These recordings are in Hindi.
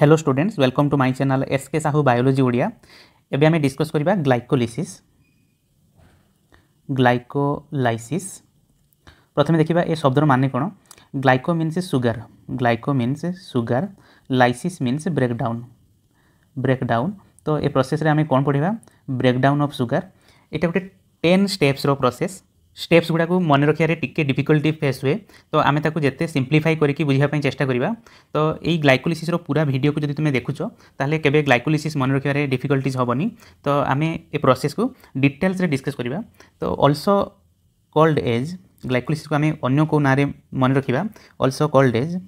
Hello students welcome to my channel SK Sahu biology Odia एबे हमें डिस्कस करबा ग्लाइकोलिसिस ग्लाइकोलाइसिस प्रथम देखा ए शब्दर मान कौन glyco means sugar glyco means sugar lysis means breakdown breakdown तो ए प्रोसेस रे आम कौन पढ़ा ब्रेकडाउन अफ सुगार ये गोटे टेन स्टेप्स रो प्रोसेस स्टेप्स गुड़ाक मन रखे टी डिफिकल्टी फेस हुए तो आम जिते सिंप्लीफाई करके बुझापी चेस्ट करवा तो यही ग्लाइकोलीसीस पूरा भिड को जब तुम देखुच ताहले केबे ग्लाइकोलीसीस मन रखे डिफिकल्ट हेनी तो आम ए प्रोसेस को डिटेल्स डिस्कस करवा तो अल्सो कल्ड एज ग्लाइकोलीसीस को आम अगर कौ ना मन रखा also called as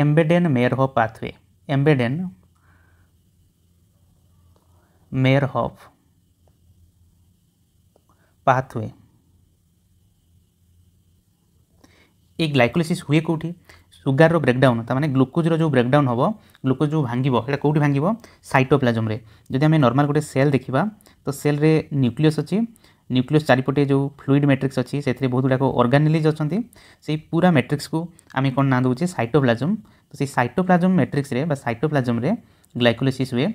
Embden Meyerhof pathway Embden Meyerhoff pathway. এই গ্লাইকোলিসিস হুয়ে কোটি সুগারর ব্রেকডাউন তার মানে গ্লুকোজর যে ব্রেকডাউন হব গ্লুকোজ যে ভাঙ্গিব সেটা কোটি ভাঙ্গিব সাইটোপ্লাজমরে যদি আমি নর্মাল গোটে সেল দেখিবা তো সেলরে নিউক্লিয়স অছি ନ୍ୟୁକ୍ଲିୟସ୍ ଚାରିପଟେ ଯେଉଁ ଫ୍ଲୁଇଡ଼ ମେଟ୍ରିକ୍ସ ଅଛି ସେଥିରେ ବହୁତ ଗୁଡ଼ାକ ଅର୍ଗାନିଲିଜ୍ ଅଛନ୍ତି ସେଇ ପୁରା ମେଟ୍ରିକ୍ସକୁ ଆମେ କ'ଣ ନାଁ ଦେଉଛେ ସାଇଟୋପ୍ଲାଜମ୍ ତ ସେଇ ସାଇଟୋପ୍ଲାଜମ୍ ମେଟ୍ରିକ୍ସରେ ବା ସାଇଟୋପ୍ଲାଜମ୍ରେ ଗ୍ଲାଇକୋଲିସିସ୍ ହୁଏ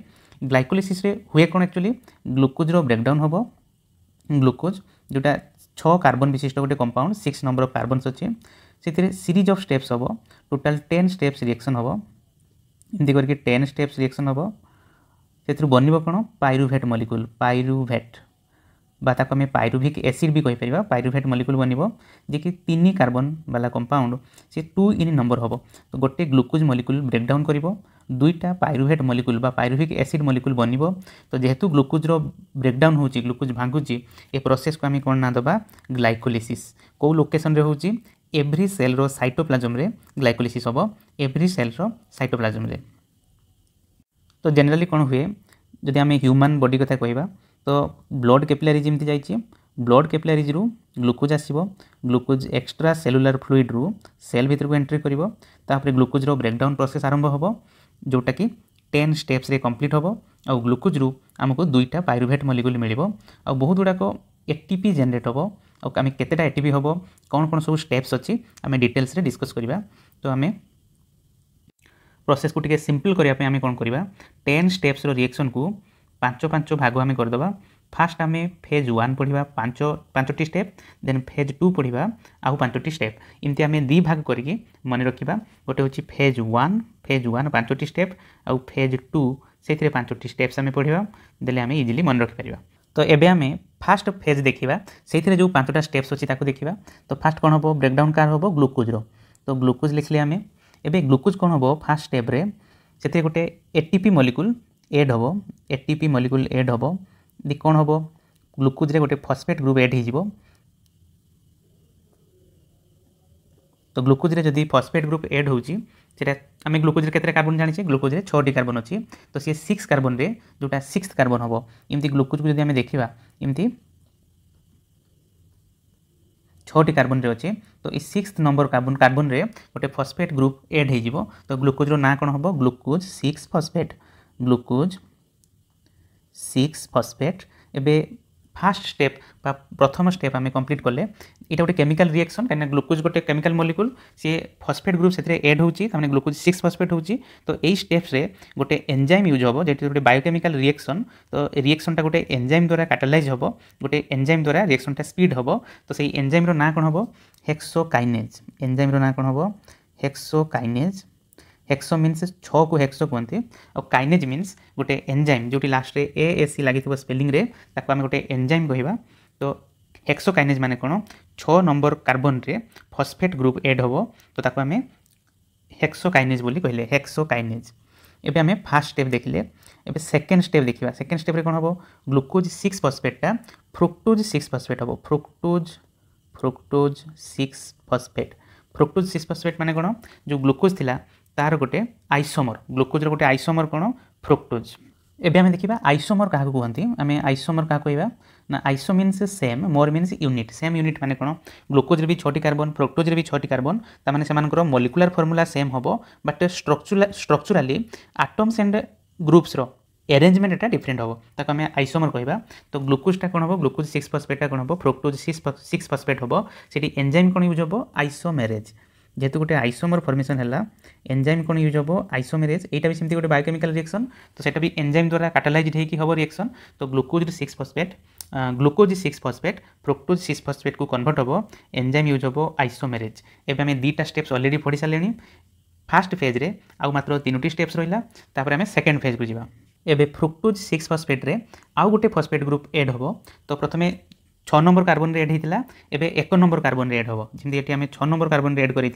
ଗ୍ଲାଇକୋଲିସିସ୍ରେ ହୁଏ କ'ଣ ଆକ୍ଚୁଆଲି ଗ୍ଲୁକୋଜ୍ର ବ୍ରେକ୍ଡାଉନ୍ ହେବ ଗ୍ଲୁକୋଜ୍ ଯେଉଁଟା ଛଅ କାର୍ବନ ବିଶିଷ୍ଟ ଗୋଟେ compound six number of carbons ଅଛି ସେଥିରେ ସିରିଜ୍ ଅଫ୍ ଷ୍ଟେପ୍ସ ହେବ ଟୋଟାଲ୍ ଟେନ୍ ଷ୍ଟେପ୍ସ ରିଏକ୍ସନ୍ ହେବ ଏମିତି କରିକି ଟେନ୍ ଷ୍ଟେପ୍ସ ରିଏକ୍ସନ୍ ହେବ ସେଥିରୁ ବନିବ କ'ଣ ପାଇରୁଭେଟ୍ ମଲିକୁଲ୍ ପାଇରୁଭେଟ୍ বা তাকে আমি পাইরুভিক এসিড বি কইপারা পাইরুভেট মলিকুল বনব যে কি তিন কার্বন বালা কম্পাউন্ড সে টু ইন নম্বর হব তো গোটে গ্লুকোজ মলিকুল ব্রেকডাউন করব দুইটা পাইরুভেট মলিকুল বা পাইরুভিক এসিড মলিকুল বনব তো যেহেতু গ্লুকোজর ব্রেকডাউন হচ্ছে গ্লুকোজ ভাঙ্গুচি এ প্রসেসকু আমি কোণ না দেবা গ্লাইকোলিসিস কেউ লোকেসনরে হচ্ছে এভ্রি সেলর সাইটোপ্লাজমরে গ্লাইকোলিসিস হব এভ্রি সেলর সাইটোপ্লাজমরে তো জেনেরালি কোণ হুয়ে যদি আমি হ্যুমান বডি কথা কহবা तो ତ ବ୍ଲଡ଼ କ୍ୟାପିଲାରି ଯେମିତି ଯାଇଛି ବ୍ଲଡ଼ କ୍ୟାପିଲାରିଜରୁ ଗ୍ଲୁକୋଜ୍ ଆସିବ ଗ୍ଲୁକୋଜ୍ ଏକ୍ସଟ୍ରା ସେଲୁଲାର ଫ୍ଲୁଇଡ଼ରୁ ସେଲ୍ ଭିତରକୁ ଏଣ୍ଟ୍ରି କରିବ ତାପରେ ଗ୍ଲୁକୋଜ୍ର ବ୍ରେକ୍ଡାଉନ୍ ପ୍ରୋସେସ୍ ଆରମ୍ଭ ହେବ ଯେଉଁଟାକି टेन स्टेप्स कम्प्लीट हे हम आउ ग्लुकोज रु आमको दुईटा पायरुभेट मलिकुल मिल आ बहुत गुड़ाक एटीपी जेनेट हम आम केतेटा एटीपी हम कौन कौन सब स्टेप्स अच्छी आम डिटेल्स डिस्कस करवा तो आम प्रोसेस को टे करने कौन करवा टेन स्टेप्स रिएक्शन को পাঁচ পাঁচ ভাগ আমি করেদেবা ফার্স্ট আমি ফেজ ওয়ান পড়া পাঁচ পাঁচটি স্টেপ দেন ফেজ টু পড়া আউ পাঁচটি স্টেপ এমতি আমি দুই ভাগ করি মনে রাখবা গোটে হচ্ছে ফেজ ওয়ান ফেজ ওয়ান পাঁচটি স্টেপ আউ ফেজ টু সেইথিরে পাঁচটি স্টেপস আমি পড়া দেলে আমি ইজিলি মনে রাখিপার তো এবে আমি ফার্স্ট ফেজ দেখা সেইথিরে যে পাঁচটা স্টেপস অছি তাকে দেখা তো ফার্স্ট কোণ হব ব্রেকডাউন কার হব গ্লুকোজর তো গ্লুকোজ লিখলে আমি এবে গ্লুকোজ কোণ হব ফার্স্ট স্টেপ্রে সেতে গোটে এটিপি মলিকুল एड हम एटीपी मलिकुल एड हम दि कौन हम ग्लुकोज्रे गोटे फसफेट ग्रुप एड हो तो ग्लुकोज जदि फसफेट ग्रुप एड होटा आम ग्लुकोज्रे के कार्बन जाने ग्लुकोज्रे छोटी कार्बन अच्छी तो सी सिक्स कार्बन में जोटा सिक्स कार्बन हम इमती ग्लुकोज को जब आम देखा इमती ছটি अच्छे तो ये सिक्स नंबर कार्बन কার্বন কার্বনরে গোটে ফসফেট গ্রুপ এড হয়ে তো গ্লুকোজর না কোণ হব glucose six phosphate glucose six phosphate ଏବେ ফার্স্ট স্টেপ বা প্রথম স্টেপ আমি কমপ্লিট কলে এটা গোটে কেমিকাল রিয়াকশন কিনা গ্লুকোজ গোটে কেমিকাল মলিকুল সি ফসফেট গ্রুপ সেতিরে এড হচ্ছে তাহলে গ্লুকোজ সিক্স ফসফেট হচ্ছে তো এই স্টেপসে গোটে এনজাইম ইউজ হব যেটি গোটে বায়োকেমিকাল রিয়াকশন তো রিয়াকশনটা গোটে এনজাইম দ্বারা ক্যাটালাইজ হব গোটে এনজাইম দ্বারা রিয়াকশনটা স্পিড হব তো সেই এনজাইমর না কোণ হব হেক্সোকাইনেজ এনজাইমর না কোণ হব হেক্সোকাইনেজ ହେକ୍ସୋ ମିନ୍ସ ଛଅକୁ ହେକ୍ସୋ କୁହନ୍ତି ଆଉ କାଇନେଜ୍ ମିନ୍ସ ଗୋଟେ ଏନ୍ଜାଇମ୍ ଯେଉଁଠି ଲାଷ୍ଟରେ ଏ ଏ ସି ଲାଗିଥିବ ସ୍ପେଲିଂରେ ତାକୁ ଆମେ ଗୋଟେ ଏନ୍ଜାଇମ୍ କହିବା ତ ହେକ୍ସୋ କାଇନେଜ୍ ମାନେ କ'ଣ ଛଅ ନମ୍ବର କାର୍ବନରେ ଫସ୍ଫେଟ୍ ଗ୍ରୁପ୍ ଏଡ଼୍ ହେବ ତ ତାକୁ ଆମେ ହେକ୍ସୋ କାଇନେଜ୍ ବୋଲି କହିଲେ ହେକ୍ସୋ କାଇନେଜ୍ ଏବେ ଆମେ ଫାର୍ଷ୍ଟ ଷ୍ଟେପ୍ ଦେଖିଲେ ଏବେ ସେକେଣ୍ଡ ଷ୍ଟେପ୍ ଦେଖିବା ସେକେଣ୍ଡ ଷ୍ଟେପ୍ରେ କ'ଣ ହେବ ଗ୍ଲୁକୋଜ୍ ସିକ୍ସ ଫସ୍ଫେଟ୍ଟା ଫ୍ରୁକ୍ଟୋଜ୍ ସିକ୍ସ ଫସ୍ଫେଟ୍ ହେବ fructose fructose six phosphate fructose six phosphate ମାନେ କ'ଣ ଯେଉଁ ଗ୍ଲୁକୋଜ୍ ଥିଲା তার গোটে আইসোমর গ্লুকোজর গোটে আইসোমর কোণ ফ্রুক্টোজ এবে আমি দেখিবা আইসোমর কাহাকু কুহতি আমি আইসোমর কাহা কইবা না iso means same mer means unit same unit মানে কোণ গ্লুকোজরে বি ছটি কার্বন ফ্রুক্টোজরে বি ছটি কার্বন তা মানে সেমানকৰ মলিকুলার ফর্মুলা সেম হব but structural structurally atoms and গ্রুপসর ଆରେଞ୍ଜମେଣ୍ଟଟା ଡିଫରେଣ୍ଟ ହେବ ତାକୁ ଆମେ ଆଇସୋମର କହିବା ତ ଗ୍ଲୁକୋଜ୍ଟା କ'ଣ ହେବ ଗ୍ଲୁକୋଜ୍ ସିକ୍ସ ଫସ୍ଫେଟ୍ଟା କ'ଣ ହେବ ଫ୍ରୋକ୍ଟୋଜ୍ ସିକ୍ସ ସିକ୍ସ ଫସ୍ଫେଟ୍ ହେବ ସେଠି ଏନ୍ଜାଇମ୍ କ'ଣ ୟୁଜ୍ ହେବ ଆଇସୋମେରେଜ୍ যেহেতু গোটে আইসোমর ফর্মেসন হল এনজাইম কোণ ইউজ হব আইসোমেরেজ এইটা বি সেমতি গোটে বায়োকেমিকাল রিয়াকশন তো সেটা বি এনজাইম দ্বারা কাটালাইজড হয়েকি হব রিয়াকশন তো glucose to six phosphate glucose six phosphate fructose six phosphate কু কনভর্ট হব এনজাইম ইউজ হব আইসোমেরেজ এবে আমি দুইটা স্টেপস অলরেডি পড়ি সারে ফার্স্ট ফেজ্রে আউ মাত্র তিনোটি স্টেপস রহিলা তাপরে আমি সেকেন্ড ফেজ কু যা এবে ফ্রুক্টোজ সিক্স ফসফেট্রে আউ গোটে ফসফেট গ্রুপ এড হব তো প্রথমে ছ নম্বর কার্বনরে এড হয়েছিল এবে এক নম্বর কার্বনরে এড হব যেমন এটি আমি ছ নম্বর কার্বনরে এড করে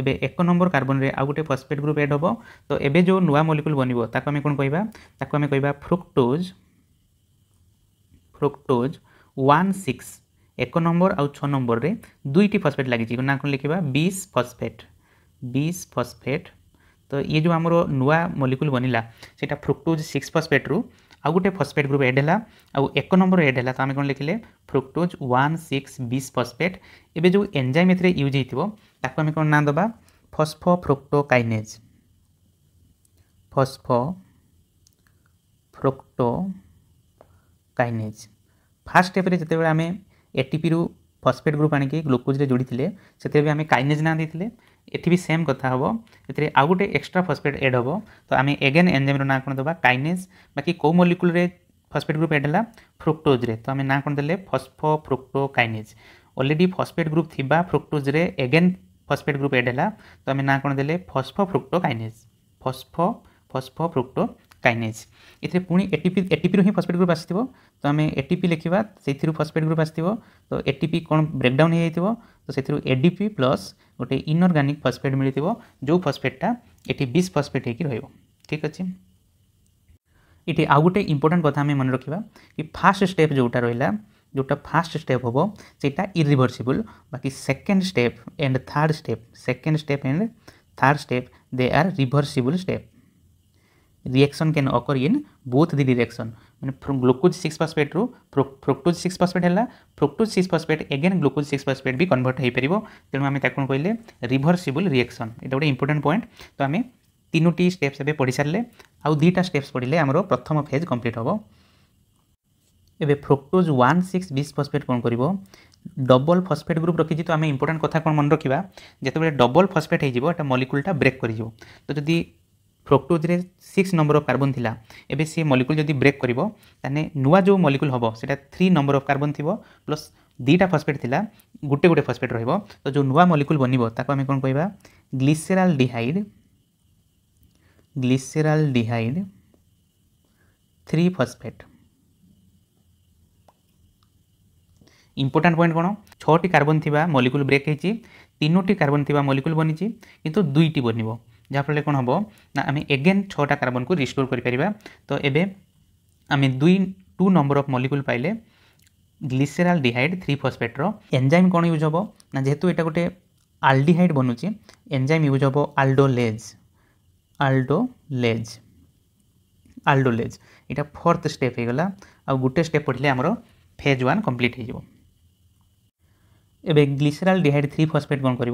এবে এক নম্বর কার্বনরে আউ গোটে ফসফেট গ্রুপ এড হব তো এবে যে নূয়া মলিকুল বনব তাকে আমি কোণ কহবা তাকে আমি কহবা ফ্রুক্টোজ ফ্রুক্টোজ ওয়ান সিক্স এক নম্বর আউ ছ নম্বরের দুইটি ফসফেট লাগিছে না কোণ লিখবা বিশ ফসফেট বিশ ফসফেট তো ইয়ে যে আমার নূয়া মলিকুল বনিলা সেটা ফ্রুক্টোজ সিক্স ফসফেট্রু आउ गोटे फस्फेट ग्रुप एड है आउ एक नंबर एड है तो आम कौन लिखिले fructose one six bis phosphate एवं जो एंजाइम ए यूज होता आम कौन ना दवा phosphofructokinase phosphofructokinase first step जो आम एटीपी रु ଫସ୍ଫେଟ୍ ଗ୍ରୁପ୍ ଆଣିକି ଗ୍ଲୁକୋଜ୍ରେ ଯୋଡ଼ିଥିଲେ ସେଥିରେ ବି ଆମେ କାଇନେଜ୍ ନାଁ ଦେଇଥିଲେ ଏଠି ବି ସେମ୍ କଥା ହେବ ଏଥିରେ ଆଉ ଗୋଟେ ଏକ୍ସଟ୍ରା ଫସ୍ଫେଟ୍ ଏଡ଼୍ ହେବ ତ ଆମେ ଏଗେନ୍ ଏନ୍ଜେମ୍ର ନାଁ କ'ଣ ଦେବା କାଇନେଜ୍ ବାକି କେଉଁ ମଲିକୁଲରେ ଫସ୍ଫେଟ୍ ଗ୍ରୁପ୍ ଏଡ଼୍ ହେଲା ଫ୍ରୁକ୍ଟୋଜ୍ରେ ତ ଆମେ ନାଁ କ'ଣ ଦେଲେ phosphofructokinase already phosphate group ଥିବା ଫ୍ରୁକ୍ଟୋଜ୍ରେ ଏଗେନ୍ ଫସ୍ଫେଟ୍ ଗ୍ରୁପ୍ ଏଡ଼୍ ହେଲା ତ ଆମେ ନାଁ କ'ଣ ଦେଲେ ଫସ୍ଫୋ ଫ୍ରୁକ୍ଟୋ କାଇନେଜ୍ ଫସ୍ଫୋ ଫସ୍ଫୋ ଫ୍ରୁକ୍ଟୋ କାଇନେଜ୍ ଏଥିରେ ପୁଣି ଏଟିପି ଏଟିପିରୁ ହିଁ ଫସ୍ଫେଟ୍ ଗ୍ରୁପ୍ ଆସିଥିବ ତ ଆମେ ଏଟିପି ଲେଖିବା ସେଇଥିରୁ ଫସ୍ଫେଟ୍ ଗ୍ରୁପ୍ ଆସିଥିବ ତ ଏଟିପି କ'ଣ ବ୍ରେକ୍ଡାଉନ୍ ହେଇଯାଇଥିବ ତ ସେଥିରୁ ଏଡିପି ପ୍ଲସ୍ ଗୋଟେ ଇନଅର୍ଗାନିକ୍ ଫସ୍ଫେଟ୍ ମିଳିଥିବ ଯେଉଁ ଫସ୍ଫେଟ୍ଟା ଏଠି ବିସ୍ ଫସ୍ଫେଟ୍ ହେଇକି ରହିବ ଠିକ୍ ଅଛି ଏଠି ଆଉ ଗୋଟେ ଇମ୍ପୋର୍ଟାଣ୍ଟ କଥା ଆମେ ମନେ ରଖିବା କି ଫାର୍ଷ୍ଟ ଷ୍ଟେପ୍ ଯେଉଁଟା ରହିଲା ଯେଉଁଟା ଫାର୍ଷ୍ଟ ଷ୍ଟେପ୍ ହେବ ସେଇଟା ଇରିଭର୍ସିବୁଲ୍ ବାକି second step and third step second step and third step they are reversible step reaction can occur in both the direction मैंने ग्लूकोज सिक्स फस्फेट रु फ्रुक्टोज सिक्स फस्फेट है fructose six phosphate again glucose six phosphate भी कनभर्ट हो पार तेणु आम कौन कहले रिभरसिबल रिएक्शन ये गोटे इंपोर्टां पॉइंट तो आम तीनोट स्टेप्स एवं पढ़ी सारे आउ दुईटा स्टेप्स पढ़ले आम प्रथम फेज कम्प्लीट हम एवं fructose one six bis phosphate कौन कर डबल फसफेट ग्रुप रखी তো আমি ইম্পর্টাট কথা কোণ मन रखा जो डबल फसफेट হয়ে मलिकुलटा ब्रेक कर ব্রেক করে ফ্রোক্টোজরে সিক্স নম্বর অফ কার্বন লা এবে সি মলিকুল যদি ব্রেক করব তাহলে নূয়া যে মলিকুল হব সেটা থ্রি নম্বর অফ কার্বন থিব প্লস দুইটা ফসফেট লা গোটে গোটে ফসফেট রহব তো যে নূয়া মলিকুল বনব তাকে আমি কোণ কহবা glyceraldehyde glyceraldehyde three phosphate important point কোণ ছটি কার্বন থাকা মলিকুল ব্রেক হয়েছি তিনোটি কার্বন থাকা মলিকুল বনিছি কিন্তু দুইটি বনব ଯାହାଫଳରେ କ'ଣ ହେବ ନା ଆମେ ଏଗେନ୍ ଛଅଟା କାର୍ବନକୁ ରିଷ୍ଟୋର୍ କରିପାରିବା ତ ଏବେ ଆମେ ଦୁଇ ଟୁ ନମ୍ବର ଅଫ୍ ମଲିକୁଲ୍ ପାଇଲେ ଗ୍ଲିସେରାଲ୍ ଡିହାଇଡ୍ ଥ୍ରୀ ଫସ୍ଫେଟ୍ର ଏନ୍ଜାଇମ୍ କ'ଣ ୟୁଜ୍ ହେବ ନା ଯେହେତୁ ଏଇଟା ଗୋଟେ ଆଲ୍ଡିହାଇଡ୍ ବନୁଛି ଏନ୍ଜାଇମ୍ ୟୁଜ୍ ହେବ ଆଲ୍ଡୋଲେଜ୍ ଆଲ୍ଡୋଲେଜ୍ ଆଲ୍ଡୋଲେଜ୍ ଏଇଟା ଫୋର୍ଥ ଷ୍ଟେପ୍ ହେଇଗଲା ଆଉ ଗୋଟେ ଷ୍ଟେପ୍ ପଢ଼ିଲେ ଆମର ଫେଜ୍ ୱାନ୍ କମ୍ପ୍ଲିଟ୍ ହେଇଯିବ एवं ग्लिसेराल डिहाइड थ्री फसफेट कौन कर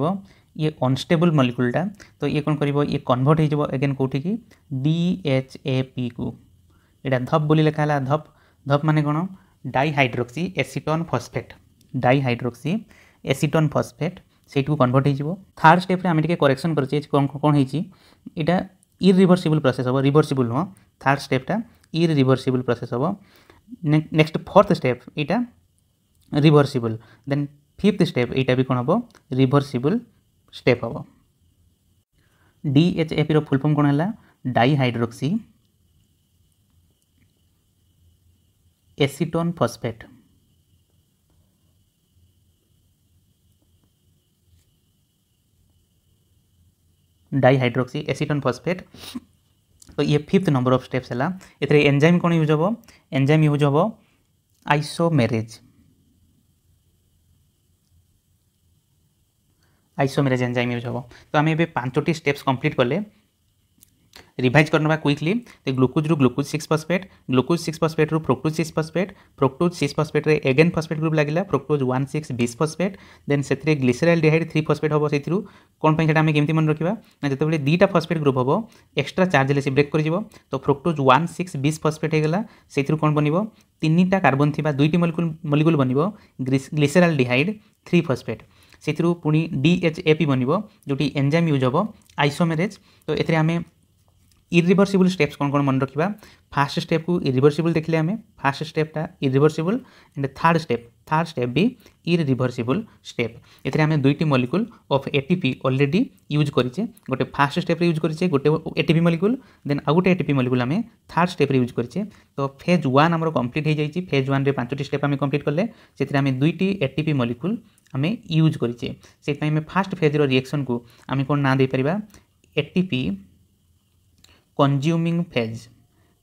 ये अनस्टेबल मलिकुलटा तो ये कौन कर ये कनभर्ट हो एगेन कौटी की डी एच ए पी को यहाँ धप बोली लेखाला धप धप मान कौन dihydroxyacetone phosphate dihydroxyacetone phosphate से कनभर्ट हो थार्ड स्टेप ଆମେ ଟିକେ କରେକ୍ସନ୍ କରିଛେ କ'ଣ କ'ଣ ହେଇଛି ଏଇଟା ଇରିଭର୍ସିବୁଲ୍ ପ୍ରୋସେସ୍ ହେବ ରିଭର୍ସିବୁଲ୍ ନୁହଁ ଥାର୍ଡ଼ ଷ୍ଟେପ୍ଟା ଇରିଭର୍ସିବୁଲ୍ ପ୍ରୋସେସ୍ ହେବ ନେକ୍ସଟ ଫୋର୍ଥ ଷ୍ଟେପ୍ ଏଇଟା फिफ्थ स्टेप ଏଇଟା ବି କ'ଣ ହେବ ରିଭର୍ସିବୁଲ୍ ଷ୍ଟେପ୍ ହେବ ଡିଏଚ୍ଏଫ୍ର ଫୁଲ୍ ଫର୍ମ କ'ଣ ହେଲା dihydroxyacetone phosphate dihydroxyacetone phosphate तो ये फिफ्थ नंबर ऑफ स्टेप्स है एंजाइम कौन यूज हम एंजाइम यूज हम आइसोमेरेज ଆଇସୋମେରାଜ୍ ଏନ୍ଜାଇମ୍ ୟୁଜ୍ ହେବ ତ ଆମେ ଏବେ ପାଞ୍ଚଟି ଷ୍ଟେପ୍ସ କମ୍ପ୍ଲିଟ୍ କଲେ ରିଭାଇଜ୍ କରିନେବା କ୍ୱିକ୍ଲି ତ ଗ୍ଲୁକୋଜ୍ରୁ glucose six phosphate glucose six ଫସ୍ଫେଟ୍ରୁ fructose six phosphate fructose six ଫସ୍ଫେଟ୍ରେ ଏଗେନ୍ ଫସ୍ଫେଟ୍ ଗ୍ରୁପ୍ ଲାଗିଲା fructose one six ବିସ୍ phosphate then ସେଥିରେ ଗ୍ଲିସେରାଲ୍ ଡିହାଇଡ୍ ଥ୍ରୀ ଫସ୍ଫେଟ୍ ହେବ ସେଥିରୁ କ'ଣ ପାଇଁ ସେଇଟା ଆମେ କେମିତି ମନେ ରଖିବା ନା ଯେତେବେଳେ ଦୁଇଟା ଫସ୍ଫେଟ୍ ଗ୍ରୁପ୍ ହେବ ଏକ୍ସଟ୍ରା ଚାର୍ଜ ହେଲେ ସେ ବ୍ରେକ୍ କରିଯିବ ତ ଫ୍ରୁକ୍ଟୋଜ୍ ୱାନ୍ ସିକ୍ସ ବିସ୍ ଫସ୍ଫେଟ୍ ହୋଇଗଲା ସେଥିରୁ କ'ଣ ବନିବ ତିନିଟା କାର୍ବନ୍ ଥିବା ଦୁଇଟି ମଲିକୁଲ ମଲିକୁଲ ବନିବ ଗ୍ଲିସେରାଲ୍ ଡିହାଇଡ୍ ଥ୍ରୀ ଫସ୍ଫେଟ୍ ସେଥିରୁ ପୁଣି ଡି ଏଚ୍ ଏ ପି ବନିବ ଯେଉଁଠି ଏନ୍ଜାଇମ୍ ୟୁଜ୍ ହେବ ଆଇସୋମେରେଜ୍ ତ ଏଥିରେ ଆମେ ইরিভর্সিবল স্টেপস কোণ কোণ মনে রাখবা ফার্স্ট স্টেপ কু ইরিভর্সিবল দেখলে আমি ফার্স্ট স্টেপটা irreversible and third step third step বি ইরিভর্সিবল স্টেপ এতে আমি দুইটি molecule of ATP already use করেছে গোটে ফার্স্ট স্টেপে ইউজ করেছে গোটে এটিপি মলিকুল দেন আউ গোটে এটিপি মলিকুল আমি থার্ড স্টেপে ইউজ করেছে তো ফেজ ওয়ান আমার কমপ্লিট হয়ে যাই ফেজ ওয়ানে পাঁচটি স্টেপ আমি কমপ্লিট কলে সেতে আমি দুইটি এটিপি মলিকুল আমি ইউজ করেছে সেইপাই আমি ফার্স্ট ফেজর রিয়াকশন কু আমি কোণ না দিয়ে পারিবা ATP consuming phase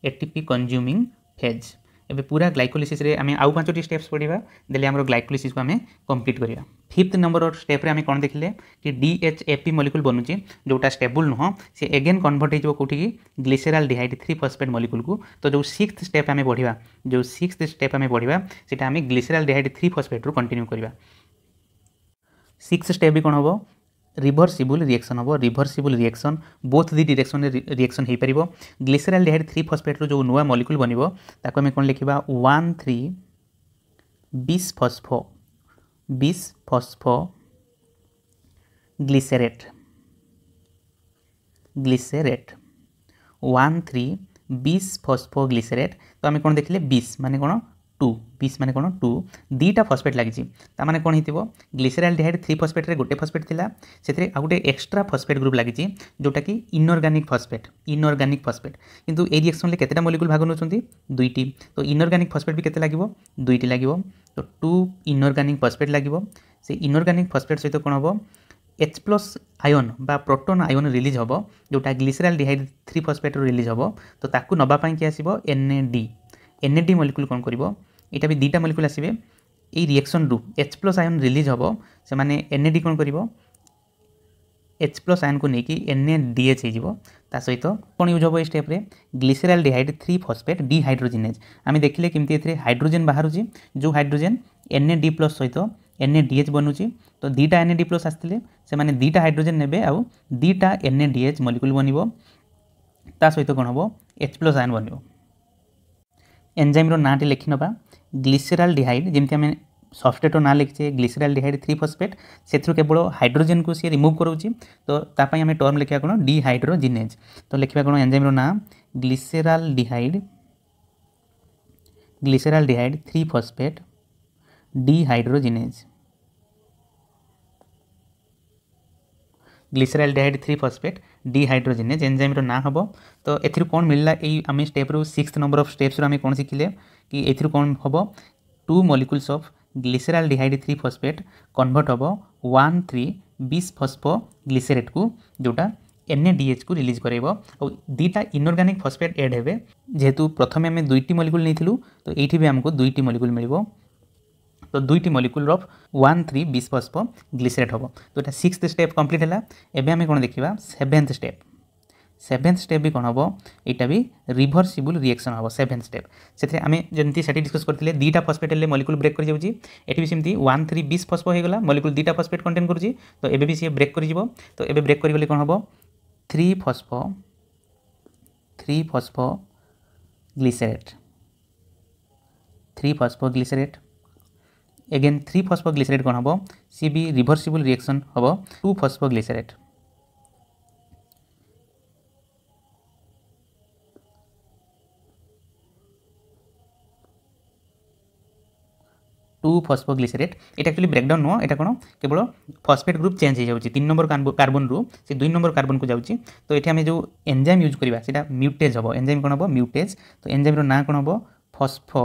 A T P consuming phase ଏବେ ପୁରା ଗ୍ଲାଇକୋଲିସିସ୍ରେ ଆମେ ଆଉ ପାଞ୍ଚଟି ଷ୍ଟେପ୍ସ ପଢ଼ିବା ଦେଲେ ଆମର ଗ୍ଲାଇକୋଲିସିସ୍କୁ ଆମେ କମ୍ପ୍ଲିଟ୍ କରିବା ଫିଫ୍ଥ ନମ୍ବର ଷ୍ଟେପ୍ରେ ଆମେ କ'ଣ ଦେଖିଲେ କି D H A P molecule ବନୁଛି ଯେଉଁଟା ଷ୍ଟେବୁଲ୍ ନୁହଁ ସେ ଏଗେନ୍ କନଭର୍ଟ ହେଇଯିବ କେଉଁଠିକି ଗ୍ଲିସେରାଲ୍ ଡିହାଇଡ୍ ଥ୍ରୀ ଫସ୍ଫେଟ୍ ମଲିକୁଲକୁ ତ ଯେଉଁ ସିକ୍ସ ଷ୍ଟେପ୍ ଆମେ ପଢ଼ିବା ଯେଉଁ ସିକ୍ସ ଷ୍ଟେପ୍ ଆମେ ପଢ଼ିବା ସେଇଟା ଆମେ ଗ୍ଲିସେରାଲ୍ ଡିହାଇଡ୍ ଥ୍ରୀ ଫସ୍ଫେଟ୍ରୁ କଣ୍ଟିନ୍ୟୁ କରିବା ସିକ୍ସ ଷ୍ଟେପ୍ ବି କ'ଣ ହେବ ରିଭର୍ସିବୁଲ୍ ରିଆକ୍ସନ୍ ହେବ ରିଭର୍ସିବୁଲ୍ ରିଆକ୍ସନ୍ ବୋଥ୍ ଦି ଡିରେକ୍ସନ୍ରେ ରିଆକ୍ସନ୍ ହୋଇପାରିବ ଗ୍ଲିସେରାଲ୍ ଡିହାଇଡ୍ ଥ୍ରୀ ଫସ୍ଫେଟ୍ରୁ ଯେଉଁ ନୂଆ ମଲିକୁଲ୍ ବନିବ ତାକୁ ଆମେ କ'ଣ ଲେଖିବା one three bis phospho bis phosphoglycerate glycerate one three bis phosphoglycerate তো আমি কোণ দেখলে বিশ মানে কোণ টু পিস মানে কোণ টু দুইটা ফসফেট লাগিছে তা মানে কোণ হয়েছিল গ্লিসেরাল ডিহাইড থ্রি ফসফেটরে গোটে ফসফেট লা সেতরে আউ গোটে এক্সট্রা ফসফেট গ্রুপ লাগিছে যেটা কি ইনঅর্গানিক ফসফেট ইনঅর্গানিক ফসফেট কিন্তু এই রিয়াকশনলে কেতটা মলিকুল ভাগ নেছেন দুইটি তো ইনঅর্গানিক ফসফেট বি কেতে লাগিব দুইটি লাগিব তো টু ইনঅর্গানিক ফসফেট লাগিব সে ইনঅর্গানিক ফসফেট সহ কোণ হব এচ প্লস আয়ন বা প্রোটন আয়ন রিলিজ হব যেটা গ্লিসেরাল ডিহাইড থ্রি ফসফেট্রু রিলিজ হব তো তাকে নবা কি আসব N A D NAD molecule କ'ଣ କରିବ ଏଇଟା ବି ଦୁଇଟା ମଲିକୁଲ୍ ଆସିବେ ଏଇ ରିଆକ୍ସନ୍ରୁ ଏଚ୍ ପ୍ଲସ୍ ଆୟନ୍ ରିଲିଜ୍ ହେବ ସେମାନେ ଏନ୍ଏଡି କ'ଣ କରିବ ଏଚ୍ ପ୍ଲସ୍ ଆୟନ୍କୁ ନେଇକି ଏନ୍ ଏ ଡି ଏଚ୍ ହେଇଯିବ ତା ସହିତ କ'ଣ ୟୁଜ୍ ହେବ ଏଇ ଷ୍ଟେପ୍ରେ ଗ୍ଲିସେରାଲ୍ ଡିହାଇଡ୍ ଥ୍ରୀ ଫସ୍ଫେଟ୍ ଡିହାଇଡ୍ରୋଜିନେଜ୍ ଆମେ ଦେଖିଲେ କେମିତି ଏଥିରେ ହାଇଡ୍ରୋଜେନ୍ ବାହାରୁଛି ଯେଉଁ hydrogen N A D plus ସହିତ ଏନ୍ ଏ ଡି ଏଚ୍ ବନୁଛି ତ ଦୁଇଟା ଏନ୍ ଏ ଡି ପ୍ଲସ୍ ଆସିଥିଲେ ସେମାନେ ଦୁଇଟା ହାଇଡ୍ରୋଜେନ୍ ନେବେ ଆଉ ଦୁଇଟା N A D H molecule ବନିବ ତା ସହିତ କ'ଣ ହେବ ଏଚ୍ ପ୍ଲସ୍ ଆୟନ୍ ବନିବ ଏନ୍ଜାଇମ୍ର ନାଁଟି ଲେଖିନେବା ଗ୍ଲିସେରାଲ୍ ଡିହାଇଡ୍ ଯେମିତି ଆମେ ସଫ୍ଟୱେର୍ର ନାଁ ଲେଖିଛେ ଗ୍ଲିସେରାଲ୍ ଡିହାଇଡ୍ ଥ୍ରୀ ଫସ୍ଫେଟ୍ ସେଥିରୁ କେବଳ ହାଇଡ୍ରୋଜେନ୍କୁ ସିଏ ରିମୁଭ୍ କରୁଛି ତ ତା ପାଇଁ ଆମେ ଟର୍ମ ଲେଖିବା କ'ଣ ଡିହାଇଡ୍ରୋଜିନେଜ୍ ତ ଲେଖିବା କ'ଣ ଏନ୍ଜାଇମ୍ର ନାଁ glyceraldehyde glyceraldehyde three phosphate dehydrogenase glyceraldehyde three phosphate dehydrogenase ଏନ୍ଜାଇମ୍ର ନାଁ ହେବ ତ ଏଥିରୁ କ'ଣ ମିଳିଲା ଏଇ ଆମେ ଷ୍ଟେପ୍ରୁ ସିକ୍ସ ନମ୍ବର ଅଫ୍ ଷ୍ଟେପ୍ସରୁ ଆମେ କ'ଣ ଶିଖିଲେ କି ଏଥିରୁ କ'ଣ ହେବ two molecules of glyceraldehyde three phosphate convert ହେବ ୱାନ୍ ଥ୍ରୀ ବିସ୍ ଫସ୍ଫୋ ଗ୍ଲିସେରେଟ୍କୁ ଯେଉଁଟା ଏନ୍ଏଡିଏଚ୍କୁ ରିଲିଜ୍ କରାଇବ ଆଉ ଦୁଇଟା ଇନଅର୍ଗାନିକ୍ ଫସ୍ଫେଟ୍ ଏଡ଼୍ ହେବେ ଯେହେତୁ ପ୍ରଥମେ ଆମେ ଦୁଇଟି ମଲିକୁଲ୍ ନେଇଥିଲୁ ତ ଏଇଠି ବି ଆମକୁ ଦୁଇଟି ମଲିକୁଲ୍ ମିଳିବ তো দুইটি মলিকুলর of one three bisphosphoglycerate হব তো এটা সিক্সথ স্টেপ কমপ্লিট হল এবে আমি কোণ দেখিবা সেভেন্থ স্টেপ সেভেন্থ স্টেপ বি কোণ হব এইটা বি রিভর্সিবল রিয়াকশন হব সেভেন্থ স্টেপ সেথে আমি যেমনি সেটি ডিসকস করলে দুইটা ফসফেটলে মলিকুল ব্রেক করে যাচ্ছি এটি বি সেমি ওয়ান থ্রি বিশ ফসফ হয়ে গলা মলিকুল দুইটা ফসফেট কন্টেন করছি তো এবে বি সি ব্রেক করে যাব তো এবে ব্রেক করে গেলে কোণ হব three phospho three phosphoglycerate three phosphoglycerate again 3 phosphoglycerate kon hobo cb reversible reaction hobo 2 phosphoglycerate two phosphoglycerate এটা একচুয়ালি ব্রেকডাউন নুহ এটা কোণ কেবল ফসফেট গ্রুপ চেঞ্জ হয়ে যাচ্ছে তিন নম্বর কার্বন রু সে দুই নম্বর কার্বন কু যাচ্ছে তো এটি আমি যে এনজাইম ইউজ করা সেটা মিউটেজ হব এনজাইম কোণ হব মিউটেজ তো এনজাইমর না কোণ হব ফসফো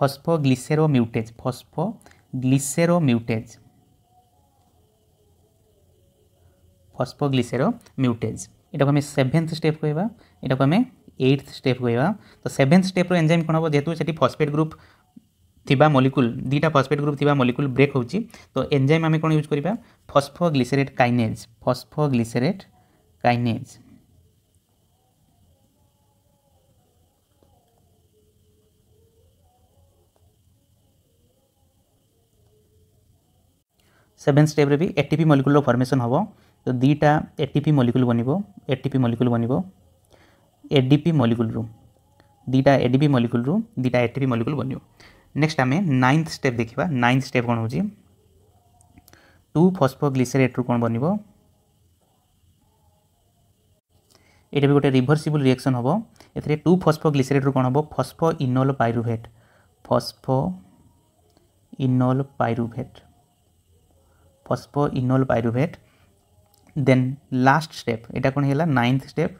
फॉस्फोग्लिसेरोम्यूटेज फॉस्फोग्लिसेरोम्यूटेज फस्फोग्लिसेरोम्यूटेज এটা আমি সেভেন্থ স্টেপ কহবা এটা আমি এইটথ স্টেপ কহবা তো সেভেন্থ স্টেপ্র এনজাইম কোণ হব যেহেতু সেটি ফসফেট গ্রুপ থিবা মলিকুল দুইটা ফসফেট গ্রুপ থিবা মলিকুল ব্রেক হচ্ছে তো এনজাইম আমি কোণ ইউজ করা phosphoglycerate kinase phosphoglycerate kinase seven ଷ୍ଟେପ୍ରେ ବି ଏ ଟି ପି ମଲିକୁଲର ଫର୍ମେସନ୍ ହେବ ତ ଦୁଇଟା ଏ ଟି ପି ମଲିକୁଲ ବନିବ ଏ ଟି ପି ମଲିକୁଲ ବନିବ ଏ ଡି ପି ମଲିକୁଲରୁ ଦୁଇଟା ଏ ଡି ପି ମଲିକୁଲରୁ ଦୁଇଟା ଏ ଟି ପି ମଲିକୁଲ ବନିବ ନେକ୍ସଟ ଆମେ ନାଇନ୍ଥ ଷ୍ଟେପ୍ ଦେଖିବା ନାଇନ୍ଥ ଷ୍ଟେପ୍ କ'ଣ ହେଉଛି ଟୁ ଫସ୍ଫୋଗ୍ଲିସେରେଟ୍ରୁ କ'ଣ ବନିବ ଏଇଟା ବି ଗୋଟେ ରିଭର୍ସିବୁଲ ରିଆକ୍ସନ୍ ହେବ ଏଥିରେ ଟୁ ଫସ୍ଫୋଗ୍ଲିସେରେଟ୍ରୁ କ'ଣ ହେବ phosphoenolpyruvate phosphoenolpyruvate phosphoenolpyruvate then last step এটা কোণ হল ninth step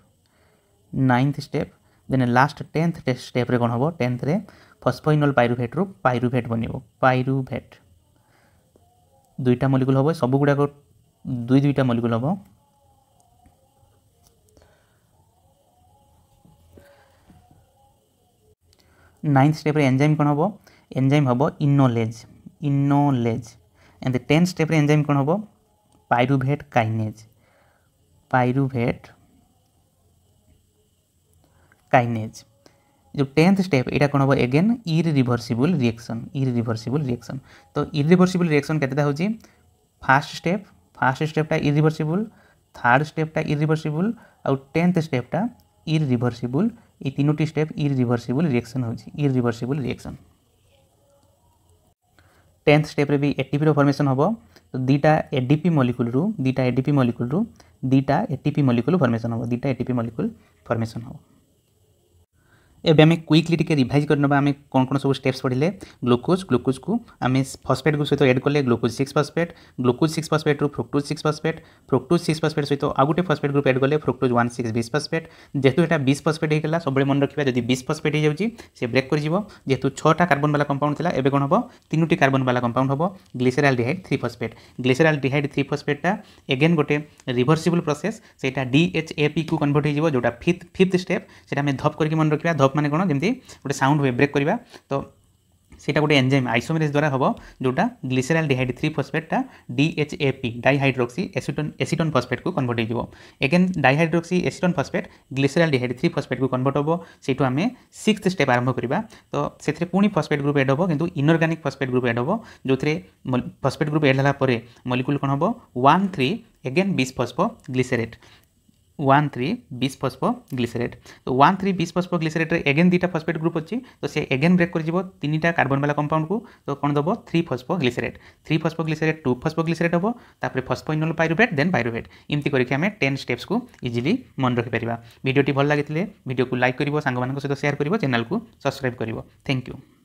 ninth step then last tenth স্টেপ্রে কোণ হব টেন্থরে ফসফোইনোল পাইরুভেট্রু পাইরুভেট বনিব পাইরুভেট দুইটা মলিকুল হব সবুগুড়াক দুই দুইটা মলিকুল হব নাইন্থ স্টেপ্রে এনজাইম কোণ হব এনজাইম হব enolase enolase and tenth step enzyme कौन हम पाइरुभेट कईनेज पाइरुभेट काइनेज जो टेन्थ स्टेप यहाँ कौन हम again irreversible reaction irreversible reaction तो इरिभर्सिबल रिएक्शन केतेटा होची फास्ट स्टेप फास्ट स्टेपटा इरिभर्सिबल থার্ড স্টেপটা ইরিভর্সিবল আউ টেন্থ স্টেপটা ইরিভর্সিবল এই তিনোটি স্টেপ ইরিভর্সিবল রিয়েকশন হচ্ছে ইরিভর্সিবল রিয়েকশন টেন্থ স্টেপে বি এটিপির ফর্মেসন হব তো দুইটা এডিপি মলিকুলু দুইটা এডিপি মলিকুলু দুইটা এটিপি মলিকুল ফর্মেসন হব দুইটা এটিপি মলিকুল ফর্মেসন হব ଏବେ ଆମେ କ୍ୱିକଲି ଟିକେ ରିଭାଇଜ୍ କରିନେବା ଆମେ କ'ଣ କ'ଣ ସବୁ ଷ୍ଟେପ୍ସ ପଢ଼ିଲେ ଗ୍ଲୁକୋଜ୍ ଗ୍ଲୁକୋଜ୍କୁ ଆମେ ଫସ୍ଫେଟ୍କୁ ସହିତ ଏଡ଼୍ କଲେ glucose six phosphate glucose six ଫସ୍ଫେଟ୍ରୁ fructose six phosphate fructose six phosphate ସହିତ ଆଉ ଗୋଟେ ଫସ୍ଫେଟ୍ ଗ୍ରୁପ୍ ଏଡ଼୍ କଲେ ଫ୍ରୁକ୍ଟୋଜ୍ ୱାନ୍ ସିକ୍ସ ବିସ୍ ଫସ୍ଫେଟ୍ ଯେହେତୁ ଏଇଟା ବିସ୍ ଫସ୍ଫେଟ୍ ହେଇଗଲା ସବୁବେଳେ ମନେ ରଖିବା ଯଦି ବିସ୍ ଫସ୍ଫେଟ୍ ହେଇଯାଉଛି ସେ ବ୍ରେକ୍ କରିଯିବ ଯେହେତୁ ଛଅଟା କାର୍ବନବାଲା କମ୍ପାଉଣ୍ଡ ଥିଲା ଏବେ କ'ଣ ହେବ ତିନୋଟି କାର୍ବନବାଲା କମ୍ପାଉଣ୍ଡ ହେବ glyceraldehyde three phosphate glyceraldehyde three ଫସ୍ଫେଟ୍ଟା ଏଗେନ୍ ଗୋଟେ ରିଭର୍ସିବୁଲ୍ ପ୍ରୋସେସ୍ ସେଇଟା ଡିଏଚ୍ଏପିକୁ କନଭର୍ଟ ହେଇଯିବ ଯେଉଁଟା ଫିଫ୍ଥ ଫିଫ୍ଥ ଷ୍ଟେପ୍ ସେଇଟା ଆମେ ଧପ୍ କରିକି ମନେ ରଖିବା ଧପ୍ ମାନେ କ'ଣ ଯେମିତି ଗୋଟେ ସାଉଣ୍ଡ ୱେଭ୍ ବ୍ରେକ୍ କରିବା ତ ସେଇଟା ଗୋଟେ ଏନ୍ଜାଇମ୍ ଆଇସୋମେରେଜ୍ ଦ୍ୱାରା ହେବ ଯେଉଁଟା ଗ୍ଲିସେରାଲ୍ ଡିହାଇଡ୍ ଥ୍ରୀ ଫସ୍ଫେଟ୍ଟା ଡିଏଚ୍ଏପି ଡାଇହାଇଡ୍ରୋକ୍ସି ଏସିଟୋନ୍ ଏସିଟୋନ୍ ଫସ୍ଫେଟ୍କୁ କନଭର୍ଟ ହେଇଯିବ again dihydroxyacetone phosphate glyceraldehyde three ଫସ୍ଫେଟ୍କୁ କନଭର୍ଟ ହେବ ସେଇଠୁ ଆମେ ସିକ୍ସଥ ଷ୍ଟେପ୍ ଆରମ୍ଭ କରିବା ତ ସେଥିରେ ପୁଣି ଫସ୍ଫେଟ୍ ଗ୍ରୁପ୍ ଏଡ଼୍ ହେବ କିନ୍ତୁ ଇନଅର୍ଗାନିକ୍ ଫସ୍ଫେଟ୍ ଗ୍ରୁପ୍ ଏଡ଼୍ ହେବ ଯେଉଁଥିରେ ଫସ୍ଫେଟ୍ ଗ୍ରୁପ୍ ଏଡ଼୍ ହେଲା ପରେ ମଲିକୁଲ୍ କ'ଣ ହେବ one three again bisphosphoglycerate one three বিশ ফসফ গ্লিসেরেট তো ওয়ান থ্রি বিশ ফসফ গ্লিসেরেট্রে এগেন দুইটা ফসফেট গ্রুপ অছি তো সে এগেন ব্রেক করে যাব তিনটা কার্বন বালা কম্পাউন্ডকু তো কোণ দেব three phosphoglycerate three phosphoglycerate two phosphoglycerate হব তাপরে ফসফইনোল পাইরোভেট দেন পাইরোভেট এমতি করি আমি টেন স্টেপসু ইজিলি মনে রাখিপার ভিডিওটি ভাল লাগিলে ভিডিওকে লাইক করব সাংবাদ সহ সেয়ার করব চ্যানেলকে সবসক্রাইব করব থ্যাংক ইউ